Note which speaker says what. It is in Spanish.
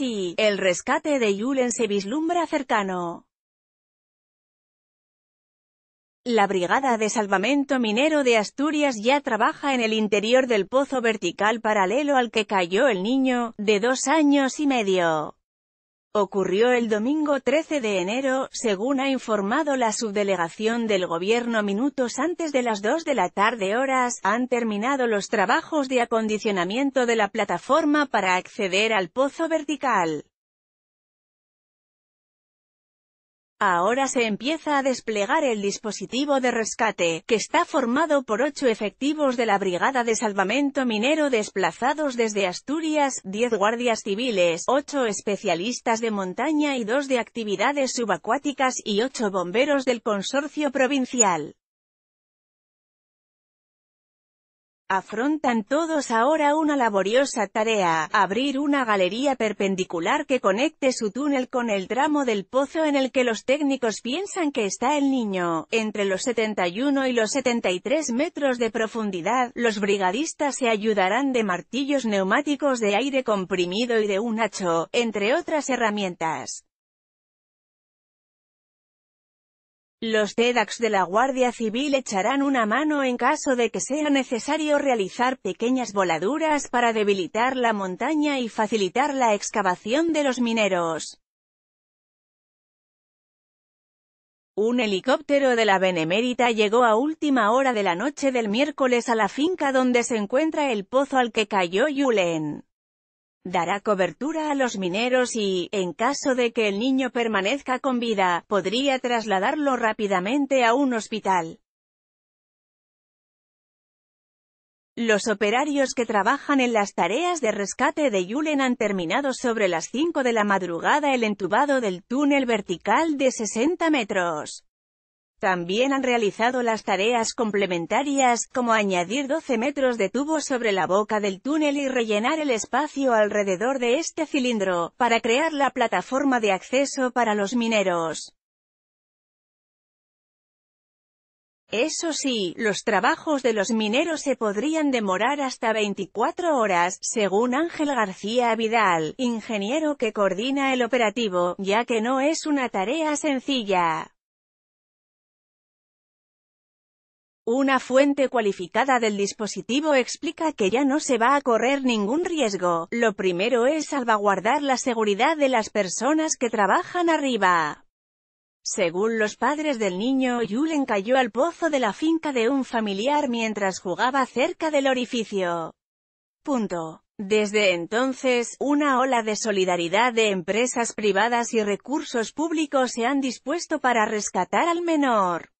Speaker 1: el rescate de Yulen se vislumbra cercano. La Brigada de Salvamento Minero de Asturias ya trabaja en el interior del pozo vertical paralelo al que cayó el niño, de dos años y medio ocurrió el domingo 13 de enero, según ha informado la subdelegación del gobierno minutos antes de las 2 de la tarde horas, han terminado los trabajos de acondicionamiento de la plataforma para acceder al pozo vertical. Ahora se empieza a desplegar el dispositivo de rescate, que está formado por ocho efectivos de la Brigada de Salvamento Minero desplazados desde Asturias, diez guardias civiles, ocho especialistas de montaña y dos de actividades subacuáticas y ocho bomberos del consorcio provincial. Afrontan todos ahora una laboriosa tarea, abrir una galería perpendicular que conecte su túnel con el tramo del pozo en el que los técnicos piensan que está el niño. Entre los 71 y los 73 metros de profundidad, los brigadistas se ayudarán de martillos neumáticos de aire comprimido y de un hacho, entre otras herramientas. Los TEDx de la Guardia Civil echarán una mano en caso de que sea necesario realizar pequeñas voladuras para debilitar la montaña y facilitar la excavación de los mineros. Un helicóptero de la Benemérita llegó a última hora de la noche del miércoles a la finca donde se encuentra el pozo al que cayó Yulen dará cobertura a los mineros y, en caso de que el niño permanezca con vida, podría trasladarlo rápidamente a un hospital. Los operarios que trabajan en las tareas de rescate de Yulen han terminado sobre las 5 de la madrugada el entubado del túnel vertical de 60 metros. También han realizado las tareas complementarias, como añadir 12 metros de tubo sobre la boca del túnel y rellenar el espacio alrededor de este cilindro, para crear la plataforma de acceso para los mineros. Eso sí, los trabajos de los mineros se podrían demorar hasta 24 horas, según Ángel García Vidal, ingeniero que coordina el operativo, ya que no es una tarea sencilla. Una fuente cualificada del dispositivo explica que ya no se va a correr ningún riesgo. Lo primero es salvaguardar la seguridad de las personas que trabajan arriba. Según los padres del niño, Julen cayó al pozo de la finca de un familiar mientras jugaba cerca del orificio. Punto. Desde entonces, una ola de solidaridad de empresas privadas y recursos públicos se han dispuesto para rescatar al menor.